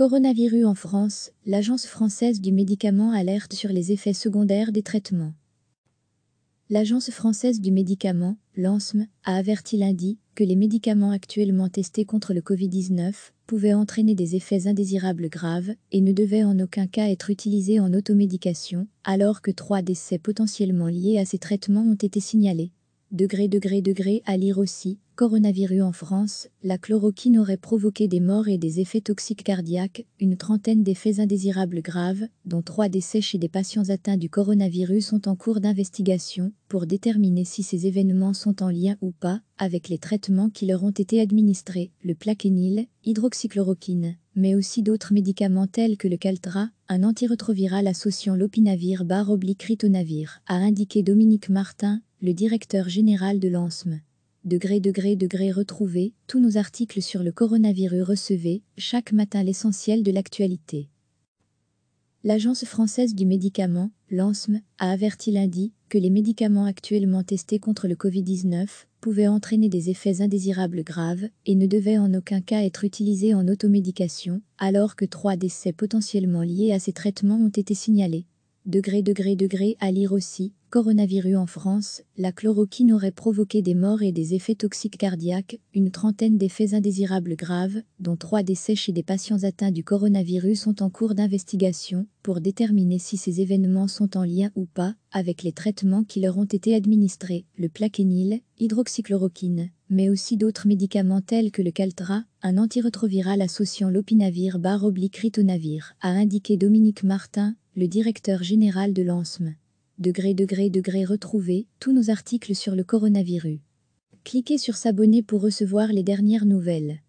Coronavirus en France, l'Agence française du médicament alerte sur les effets secondaires des traitements. L'Agence française du médicament, l'ANSM, a averti lundi que les médicaments actuellement testés contre le Covid-19 pouvaient entraîner des effets indésirables graves et ne devaient en aucun cas être utilisés en automédication, alors que trois décès potentiellement liés à ces traitements ont été signalés. Degré, degré, degré à lire aussi coronavirus en France, la chloroquine aurait provoqué des morts et des effets toxiques cardiaques, une trentaine d'effets indésirables graves, dont trois décès chez des patients atteints du coronavirus sont en cours d'investigation pour déterminer si ces événements sont en lien ou pas avec les traitements qui leur ont été administrés, le plaquenil, hydroxychloroquine, mais aussi d'autres médicaments tels que le Caltra, un antiretroviral associant l'opinavir barre oblique ritonavir, a indiqué Dominique Martin, le directeur général de l'ANSME degré degré degré retrouvé, tous nos articles sur le coronavirus recevez chaque matin l'essentiel de l'actualité. L'Agence française du médicament, l'ANSM, a averti lundi que les médicaments actuellement testés contre le Covid-19 pouvaient entraîner des effets indésirables graves et ne devaient en aucun cas être utilisés en automédication, alors que trois décès potentiellement liés à ces traitements ont été signalés. Degré, degré, degré, à lire aussi, coronavirus en France, la chloroquine aurait provoqué des morts et des effets toxiques cardiaques, une trentaine d'effets indésirables graves, dont trois décès chez des patients atteints du coronavirus sont en cours d'investigation pour déterminer si ces événements sont en lien ou pas avec les traitements qui leur ont été administrés, le plaquenil, hydroxychloroquine, mais aussi d'autres médicaments tels que le Caltra, un antiretroviral associant l'opinavir barre ritonavir, a indiqué Dominique Martin, le directeur général de l'ANSME. Degré, degré, degré, retrouvez tous nos articles sur le coronavirus. Cliquez sur s'abonner pour recevoir les dernières nouvelles.